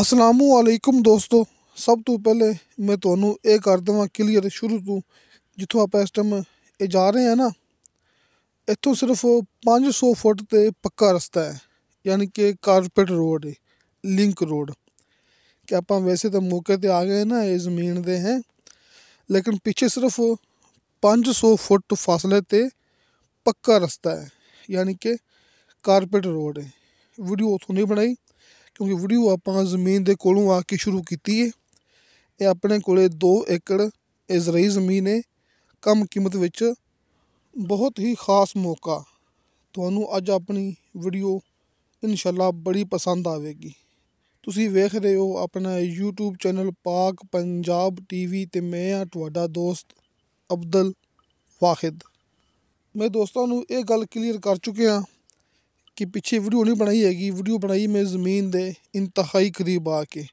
ਅਸਲਾਮੁਅਲੈਕਮ ਦੋਸਤੋ ਸਭ ਤੋਂ ਪਹਿਲੇ ਮੈਂ ਤੁਹਾਨੂੰ ਇਹ ਕਰ ਦਵਾਂ ਕਲੀਅਰ ਸ਼ੁਰੂ ਤੋਂ ਜਿੱਥੋਂ ਆਪਾਂ ਇਸ ਟਾਈਮ ਇਹ ਜਾ ਰਹੇ ਹਾਂ ਨਾ ਇੱਥੋਂ ਸਿਰਫ 500 ਫੁੱਟ ਤੇ ਪੱਕਾ ਰਸਤਾ ਹੈ ਯਾਨੀ ਕਿ ਕਾਰਪੇਟ ਰੋਡ ਹੈ ਲਿੰਕ ਰੋਡ ਕਿ ਆਪਾਂ ਵੈਸੇ ਤਾਂ ਮੌਕੇ ਤੇ ਆ ਗਏ ਨਾ ਇਹ ਜ਼ਮੀਨ ਦੇ ਹੈ ਲੇਕਿਨ ਪਿੱਛੇ ਸਿਰਫ 500 ਫੁੱਟ ਫਾਸਲੇ ਤੇ ਪੱਕਾ ਰਸਤਾ ਹੈ ਯਾਨੀ ਕਿ ਕਾਰਪੇਟ ਰੋਡ ਹੈ ਵੀਡੀਓ ਉਥੋਂ ਨਹੀਂ ਬਣਾਈ ਕਿਉਂਕਿ ਵੀਡੀਓ ਆਪਾਂ ਜ਼ਮੀਨ ਦੇ ਕੋਲੋਂ ਆ ਕੇ ਸ਼ੁਰੂ ਕੀਤੀ ਏ ਇਹ ਆਪਣੇ ਕੋਲੇ 2 ਏਕੜ ਇਜ਼ਰਾਈਲ ਜ਼ਮੀਨ ਏ ਕਮ ਕੀਮਤ ਵਿੱਚ ਬਹੁਤ ਹੀ ਖਾਸ ਮੌਕਾ ਤੁਹਾਨੂੰ ਅੱਜ ਆਪਣੀ ਵੀਡੀਓ ਇਨਸ਼ਾਅੱਲਾ ਬੜੀ ਪਸੰਦ ਆਵੇਗੀ ਤੁਸੀਂ ਵੇਖ ਰਹੇ ਹੋ ਆਪਣਾ YouTube ਚੈਨਲ ਪਾਕ ਪੰਜਾਬ ਟੀਵੀ ਤੇ ਮੈਂ ਆ ਤੁਹਾਡਾ ਦੋਸਤ ਅਬਦਲ ਵਾਹਿਦ ਮੈਂ ਦੋਸਤਾਂ ਨੂੰ ਇਹ ਗੱਲ ਕਲੀਅਰ ਕਰ ਚੁੱਕਿਆ ਕਿ ਪਿੱਛੇ ਵੀਡੀਓ ਨਹੀਂ ਬਣਾਈ ਹੈਗੀ ਵੀਡੀਓ ਬਣਾਈ ਮੈਂ ਜ਼ਮੀਨ ਦੇ ਇੰਤਹਾਈ ਕਰੀਬ ਆ ਕੇ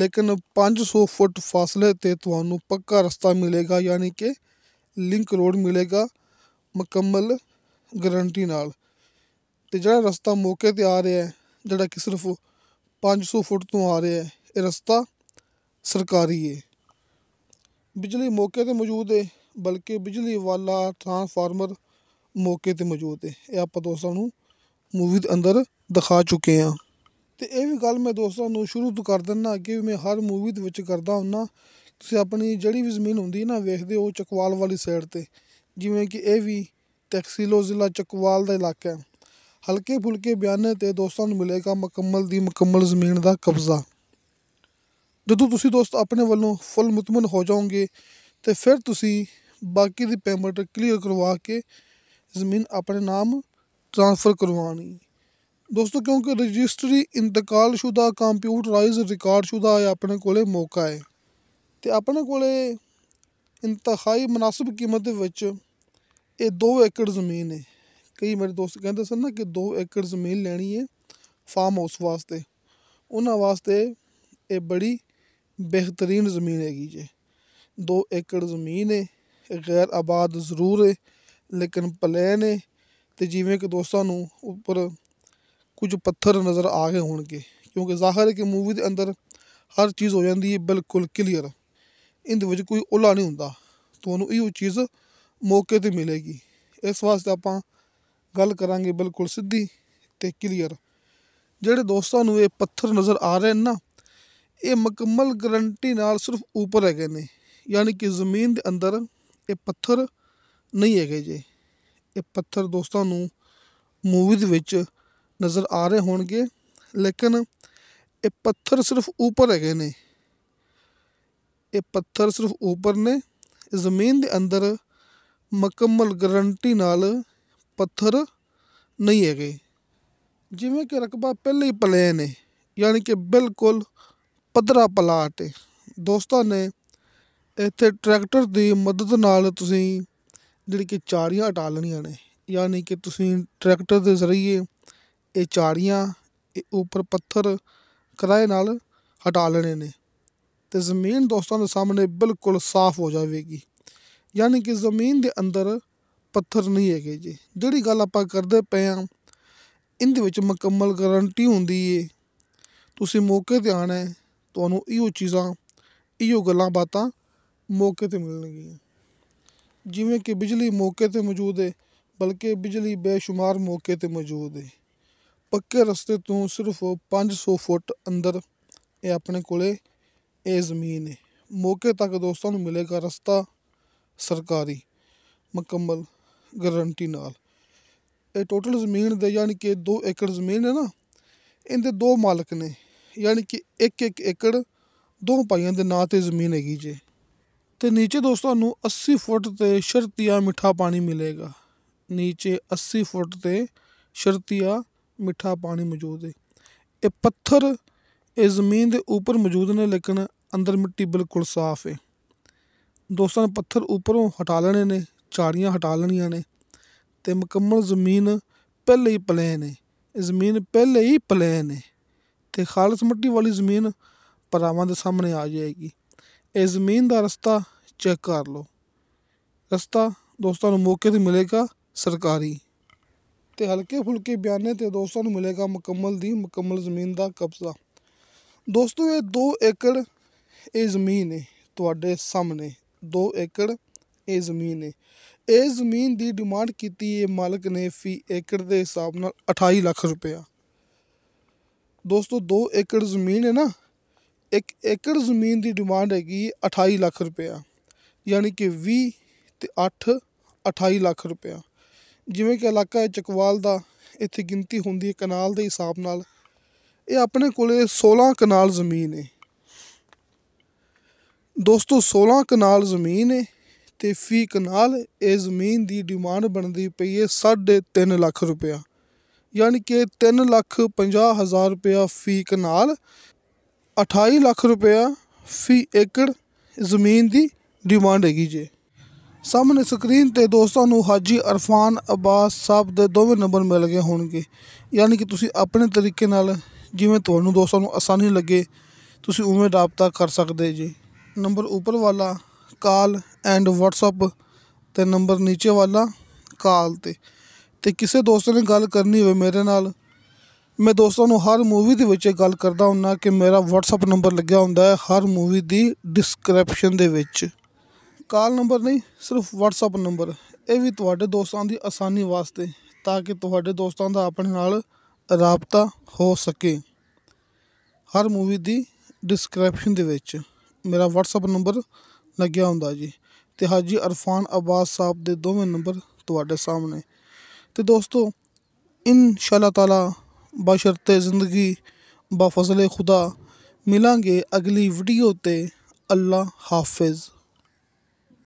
ਲੇਕਿਨ 500 ਫੁੱਟ ਫਾਸਲੇ ਤੇ ਤੁਹਾਨੂੰ ਪੱਕਾ ਰਸਤਾ ਮਿਲੇਗਾ ਯਾਨੀ ਕਿ ਲਿੰਕ ਰੋਡ ਮਿਲੇਗਾ ਮੁਕੰਮਲ ਗਾਰੰਟੀ ਨਾਲ ਤੇ ਜਿਹੜਾ ਰਸਤਾ ਮੌਕੇ ਤੇ ਆ ਰਿਹਾ ਹੈ ਜਿਹੜਾ ਕਿ ਸਿਰਫ 500 ਫੁੱਟ ਤੋਂ ਆ ਰਿਹਾ ਹੈ ਇਹ ਰਸਤਾ ਸਰਕਾਰੀ ਹੈ ਬਿਜਲੀ ਮੌਕੇ ਤੇ ਮੌਜੂਦ ਹੈ ਬਲਕਿ ਬਿਜਲੀ ਵਾਲਾ ਟਰਾਂਸਫਾਰਮਰ ਮੌਕੇ ਤੇ ਮੌਜੂਦ ਹੈ ਇਹ ਆਪਾਂ ਦੋਸਤਾਂ ਨੂੰ ਮੂਵੀ ਦੇ ਅੰਦਰ ਦਿਖਾ ਚੁੱਕੇ ਆ ਤੇ ਇਹ ਵੀ ਗੱਲ ਮੈਂ ਦੋਸਤਾਂ ਨੂੰ ਸ਼ੁਰੂ ਤੋਂ ਕਰ ਦਿੰਦਾ ਕਿ ਮੈਂ ਹਰ ਮੂਵੀ ਦੇ ਵਿੱਚ ਕਰਦਾ ਹੁੰਨਾ ਤੁਸੀਂ ਆਪਣੀ ਜਿਹੜੀ ਵੀ ਜ਼ਮੀਨ ਹੁੰਦੀ ਹੈ ਨਾ ਵੇਖਦੇ ਹੋ ਚਕਵਾਲ ਵਾਲੀ ਸਾਈਡ ਤੇ ਜਿਵੇਂ ਕਿ ਇਹ ਵੀ ਟੈਕਸੀਲੋ ਜ਼ਿਲ੍ਹਾ ਚਕਵਾਲ ਦਾ ਇਲਾਕਾ ਹੈ ਹਲਕੇ ਫੁਲਕੇ ਬਿਆਨ ਤੇ ਦੋਸਤਾਂ ਨੂੰ ਮਿਲੇਗਾ ਮੁਕੰਮਲ ਦੀ ਮੁਕੰਮਲ ਜ਼ਮੀਨ ਦਾ ਕਬਜ਼ਾ ਜਦੋਂ ਤੁਸੀਂ ਦੋਸਤ ਆਪਣੇ ਵੱਲੋਂ ਫੁੱਲ ਮੁਤਮਨ ਹੋ ਜਾਓਗੇ ਤੇ ਫਿਰ ਤੁਸੀਂ ਬਾਕੀ ਦੀ ਪੇਮੈਂਟ ਕਲੀਅਰ ਕਰਵਾ ਕੇ ਜ਼ਮੀਨ ਆਪਣੇ ਨਾਮ ਟਰਾਂਸਫਰ करवानी ਦੋਸਤੋ ਕਿਉਂਕਿ ਰਜਿਸਟਰੀ ਇੰਤਕਾਲ ਇੰਤਕਾਲਸ਼ੁਦਾ ਕੰਪਿਊਟਰਾਈਜ਼ ਰਿਕਾਰਡਸ਼ੁਦਾ ਹੈ ਆਪਣੇ ਕੋਲੇ ਮੌਕਾ ਹੈ ਤੇ ਆਪਣੇ ਕੋਲੇ ਇੰਤਹਾਈ ਮناسب ਕੀਮਤ ਦੇ ਵਿੱਚ ਇਹ 2 ਏਕੜ ਜ਼ਮੀਨ ਹੈ ਕਈ ਮੇਰੇ ਦੋਸਤ ਕਹਿੰਦੇ ਸਨ ਨਾ ਕਿ 2 ਏਕੜ ਜ਼ਮੀਨ ਲੈਣੀ ਹੈ ਫਾਰਮ ਹਾਊਸ ਵਾਸਤੇ ਉਹਨਾਂ ਵਾਸਤੇ ਇਹ ਬੜੀ ਬਿਹਤਰੀਨ ਜ਼ਮੀਨ ਹੈਗੀ ਜੇ 2 ਏਕੜ ਜ਼ਮੀਨ ਹੈ ਗੈਰ ਆਬਾਦ ਜ਼ਰੂਰ ਹੈ ਲੇਕਿਨ ਪਲੈਨ ਹੈ ਤੇ ਜਿਵੇਂ ਕਿ ਦੋਸਤਾਂ ਨੂੰ ਉੱਪਰ ਕੁਝ ਪੱਥਰ ਨਜ਼ਰ ਆ ਗਏ ਹੋਣਗੇ ਕਿਉਂਕਿ ਜ਼ਾਹਰ ਹੈ ਕਿ ਮੂਵੀ ਦੇ ਅੰਦਰ ਹਰ ਚੀਜ਼ ਹੋ ਜਾਂਦੀ ਹੈ ਬਿਲਕੁਲ ਕਲੀਅਰ ਇਹਦੇ ਵਿੱਚ ਕੋਈ ਉਲਾ ਨਹੀਂ ਹੁੰਦਾ ਤੁਹਾਨੂੰ ਇਹੋ ਚੀਜ਼ ਮੌਕੇ ਤੇ ਮਿਲੇਗੀ ਇਸ ਵਾਸਤੇ ਆਪਾਂ ਗੱਲ ਕਰਾਂਗੇ ਬਿਲਕੁਲ ਸਿੱਧੀ ਤੇ ਕਲੀਅਰ ਜਿਹੜੇ ਦੋਸਤਾਂ ਨੂੰ ਇਹ ਪੱਥਰ ਨਜ਼ਰ ਆ ਰਹੇ ਨੇ ਨਾ ਇਹ ਮੁਕੰਮਲ ਗਰੰਟੀ ਨਾਲ ਸਿਰਫ ਉੱਪਰ ਹੈਗੇ ਨੇ ਯਾਨੀ ਕਿ ਜ਼ਮੀਨ ਦੇ ਅੰਦਰ ਇਹ ਪੱਥਰ ਨਹੀਂ ਹੈਗੇ ਜੇ ਇਹ ਪੱਥਰ ਦੋਸਤਾਂ ਨੂੰ ਮੂਵੀ ਦੇ ਵਿੱਚ ਨਜ਼ਰ ਆ ਰਹੇ ਹੋਣਗੇ ਲੇਕਿਨ ਇਹ ਪੱਥਰ ਸਿਰਫ ਉੱਪਰ ਹੈਗੇ ਨੇ ਇਹ ਪੱਥਰ ਸਿਰਫ ਉੱਪਰ ਨੇ ਜ਼ਮੀਨ ਦੇ ਅੰਦਰ ਮੁਕੰਮਲ ਗਰੰਟੀ ਨਾਲ ਪੱਥਰ ਨਹੀਂ ਹੈਗੇ ਜਿਵੇਂ ਕਿ ਰਕਬਾ ਪਹਿਲੇ ਹੀ ਪਲੇਨ ਹੈ ਯਾਨੀ ਕਿ ਬਿਲਕੁਲ ਪਧਰਾ ਪਲਾਟ ਹੈ ਦੋਸਤਾਂ ਨੇ ਇੱਥੇ ਟਰੈਕਟਰ ਦੀ ਮਦਦ ਨਾਲ ਤੁਸੀਂ ਜਿਹੜੀ ਕਿ ਚਾਰੀਆਂ ਹਟਾ ਲੈਣੀਆਂ ਨੇ ਯਾਨੀ ਕਿ ਤੁਸੀਂ ਟਰੈਕਟਰ ਦੇ ਜ਼ਰੀਏ ਇਹ ਚਾਰੀਆਂ ਇਹ ਉੱਪਰ ਪੱਥਰ ਕਰਾਏ ਨਾਲ ਹਟਾ ਲੈਣੇ ਨੇ ਤੇ ਜ਼ਮੀਨ ਦੋਸਤਾਂ ਦੇ ਸਾਹਮਣੇ ਬਿਲਕੁਲ ਸਾਫ਼ ਹੋ ਜਾਵੇਗੀ ਯਾਨੀ ਕਿ ਜ਼ਮੀਨ ਦੇ ਅੰਦਰ ਪੱਥਰ ਨਹੀਂ ਹੈਗੇ ਜੀ ਜਿਹੜੀ ਗੱਲ ਆਪਾਂ ਕਰਦੇ ਪਏ ਆ ਇਹਦੇ ਵਿੱਚ ਮੁਕੰਮਲ ਗਾਰੰਟੀ ਹੁੰਦੀ ਏ ਤੁਸੀਂ ਮੌਕੇ ਤੇ ਆਣਾ ਤੁਹਾਨੂੰ ਇਹੋ ਚੀਜ਼ਾਂ ਇਹੋ ਗੱਲਾਂ ਬਾਤਾਂ ਮੌਕੇ ਤੇ ਮਿਲਣਗੀਆਂ ਜਿਵੇਂ ਕਿ ਬਿਜਲੀ ਮੌਕੇ 'ਤੇ ਮੌਜੂਦ ਹੈ ਬਲਕਿ ਬਿਜਲੀ ਬੇਸ਼ੁਮਾਰ ਮੌਕੇ 'ਤੇ ਮੌਜੂਦ ਹੈ ਪੱਕੇ ਰਸਤੇ ਤੋਂ ਸਿਰਫ 500 ਫੁੱਟ ਅੰਦਰ ਇਹ ਆਪਣੇ ਕੋਲੇ ਇਹ ਜ਼ਮੀਨ ਹੈ ਮੌਕੇ ਤੱਕ ਦੋਸਤਾਂ ਨੂੰ ਮਿਲੇਗਾ ਰਸਤਾ ਸਰਕਾਰੀ ਮੁਕੰਮਲ ਗਾਰੰਟੀ ਨਾਲ ਇਹ ਟੋਟਲ ਜ਼ਮੀਨ ਦੇ ਯਾਨੀ ਕਿ 2 ਏਕੜ ਜ਼ਮੀਨ ਹੈ ਨਾ ਇਹਦੇ ਦੋ ਮਾਲਕ ਨੇ ਯਾਨੀ ਕਿ 1 1 ਏਕੜ ਦੋ ਭਾਈਆਂ ਦੇ ਨਾਂ ਤੇ ਜ਼ਮੀਨ ਹੈਗੀ ਜੇ ਤੇ ਨੀਚੇ ਦੋਸਤੋ ਨੂੰ 80 ਫੁੱਟ ਤੇ ਸ਼ਰਤੀਆ ਮਿੱਠਾ ਪਾਣੀ ਮਿਲੇਗਾ ਨੀਚੇ 80 ਫੁੱਟ ਤੇ ਸ਼ਰਤੀਆ ਮਿੱਠਾ ਪਾਣੀ ਮੌਜੂਦ ਹੈ ਇਹ ਪੱਥਰ ਇਹ ਜ਼ਮੀਨ ਦੇ ਉੱਪਰ ਮੌਜੂਦ ਨੇ ਲੇਕਿਨ ਅੰਦਰ ਮਿੱਟੀ ਬਿਲਕੁਲ ਸਾਫ਼ ਹੈ ਦੋਸਤਾਂ ਨੇ ਪੱਥਰ ਉੱਪਰੋਂ ਹਟਾ ਲੈਣੇ ਨੇ ਝਾੜੀਆਂ ਹਟਾ ਲੈਣੀਆਂ ਨੇ ਤੇ ਮੁਕੰਮਲ ਜ਼ਮੀਨ ਪਹਿਲੇ ਹੀ ਪਲੇਨ ਹੈ ਜ਼ਮੀਨ ਪਹਿਲੇ ਹੀ ਪਲੇਨ ਹੈ ਤੇ ਖਾਲਸ ਮਿੱਟੀ ਵਾਲੀ ਜ਼ਮੀਨ ਪਰਾਵਾਂ ਦੇ ਸਾਹਮਣੇ ਆ ਜਾਏਗੀ ਇਹ ਜ਼ਮੀਨ ਦਾ ਰਸਤਾ ਚੈੱਕ ਕਰ ਲਓ ਰਸਤਾ ਦੋਸਤਾਂ ਨੂੰ ਮੌਕੇ 'ਤੇ ਮਿਲੇਗਾ ਸਰਕਾਰੀ ਤੇ ਹਲਕੇ ਫੁਲਕੇ ਬਿਆਨੇ ਤੇ ਦੋਸਤਾਂ ਨੂੰ ਮਿਲੇਗਾ ਮੁਕੰਮਲ ਦੀ ਮੁਕੰਮਲ ਜ਼ਮੀਨ ਦਾ ਕਬਜ਼ਾ ਦੋਸਤੋ ਇਹ 2 ਏਕੜ ਇਹ ਜ਼ਮੀਨ ਹੈ ਤੁਹਾਡੇ ਸਾਹਮਣੇ 2 ਏਕੜ ਇਹ ਜ਼ਮੀਨ ਹੈ ਇਹ ਜ਼ਮੀਨ ਦੀ ਡਿਮਾਂਡ ਕੀਤੀ ਇਹ ਮਾਲਕ ਨੇ ਫੀ ਏਕੜ ਦੇ ਹਿਸਾਬ ਨਾਲ 28 ਲੱਖ ਰੁਪਇਆ ਦੋਸਤੋ 2 ਏਕੜ ਜ਼ਮੀਨ ਹੈ ਨਾ ਇੱਕ ਏਕੜ ਜ਼ਮੀਨ ਦੀ ਡਿਮਾਂਡ ਹੈਗੀ 28 ਲੱਖ ਰੁਪਇਆ ਯਾਨੀ ਕਿ 20 ਤੇ 8 28 ਲੱਖ ਰੁਪਇਆ ਜਿਵੇਂ ਕਿ ਇਲਾਕਾ ਹੈ ਚਕਵਾਲ ਦਾ ਇੱਥੇ ਗਿਣਤੀ ਹੁੰਦੀ ਹੈ ਕਨਾਲ ਦੇ ਹਿਸਾਬ ਨਾਲ ਇਹ ਆਪਣੇ ਕੋਲੇ 16 ਕਨਾਲ ਜ਼ਮੀਨ ਹੈ ਦੋਸਤੋ 16 ਕਨਾਲ ਜ਼ਮੀਨ ਹੈ ਤੇ ਫੀ ਕਨਾਲ ਇਹ ਜ਼ਮੀਨ ਦੀ ਡਿਮਾਂਡ ਬਣਦੀ ਪਈ ਹੈ 3.5 ਲੱਖ ਰੁਪਇਆ ਯਾਨੀ ਕਿ 3 ਲੱਖ 50 ਹਜ਼ਾਰ ਰੁਪਇਆ ਫੀ ਕਨਾਲ 28 ਲੱਖ ਰੁਪਇਆ ਫੀ ਏਕੜ ਜ਼ਮੀਨ ਦੀ ਡਿਮਾਂਡ ਹੈਗੀ ਜੇ ਸਾਹਮਣੇ ਸਕਰੀਨ ਤੇ ਦੋਸਤਾਂ ਨੂੰ ਹਾਜੀ ਅਰਫਾਨ ਅਬਾਸ ਸਾਹਿਬ ਦੇ ਦੋਵੇਂ ਨੰਬਰ ਮਿਲ ਗਏ ਹੋਣਗੇ ਯਾਨੀ ਕਿ ਤੁਸੀਂ ਆਪਣੇ ਤਰੀਕੇ ਨਾਲ ਜਿਵੇਂ ਤੁਹਾਨੂੰ ਦੋਸਤਾਂ ਨੂੰ ਆਸਾਨੀ ਲੱਗੇ ਤੁਸੀਂ ਉਵੇਂ رابطہ ਕਰ ਸਕਦੇ ਜੀ ਨੰਬਰ ਉੱਪਰ ਵਾਲਾ ਕਾਲ ਐਂਡ WhatsApp ਤੇ ਨੰਬਰ ਨੀਚੇ ਵਾਲਾ ਕਾਲ ਤੇ ਤੇ ਕਿਸੇ ਦੋਸਤ ਨੇ ਗੱਲ ਕਰਨੀ ਹੋਵੇ ਮੇਰੇ ਨਾਲ ਮੈਂ ਦੋਸਤਾਂ ਨੂੰ ਹਰ ਮੂਵੀ ਦੇ ਵਿੱਚ ਇਹ ਗੱਲ ਕਰਦਾ ਹੁੰਨਾ ਕਿ ਮੇਰਾ WhatsApp ਨੰਬਰ ਲੱਗਿਆ ਹੁੰਦਾ ਹੈ ਹਰ ਮੂਵੀ ਦੀ ਡਿਸਕ੍ਰਿਪਸ਼ਨ ਦੇ ਵਿੱਚ ਕਾਲ ਨੰਬਰ ਨਹੀਂ ਸਿਰਫ WhatsApp ਨੰਬਰ ਇਹ ਵੀ ਤੁਹਾਡੇ ਦੋਸਤਾਂ ਦੀ ਆਸਾਨੀ ਵਾਸਤੇ ਤਾਂ ਕਿ ਤੁਹਾਡੇ ਦੋਸਤਾਂ ਦਾ ਆਪਣੇ ਨਾਲ ਰਾਬਤਾ ਹੋ ਸਕੇ ਹਰ ਮੂਵੀ ਦੀ ਡਿਸਕ੍ਰਿਪਸ਼ਨ ਦੇ ਵਿੱਚ ਮੇਰਾ WhatsApp ਨੰਬਰ ਲੱਗਿਆ ਹੁੰਦਾ ਜੀ ਤੇ ਹਾਜੀ ਅਰਫਾਨ ਅਬਾਸ ਸਾਹਿਬ ਦੇ ਦੋਵੇਂ ਨੰਬਰ ਤੁਹਾਡੇ ਸਾਹਮਣੇ ਤੇ ਦੋਸਤੋ ਇਨਸ਼ਾ ਅੱਲਾਹ ਤਾਲਾ ਬਸ਼ਰਤੇ ਜ਼ਿੰਦਗੀ ਬਾ ਫਜ਼ਲ ਖੁਦਾ ਮਿਲਾਂਗੇ ਅਗਲੀ ਵੀਡੀਓ 'ਤੇ ਅੱਲਾ ਹਾਫਿਜ਼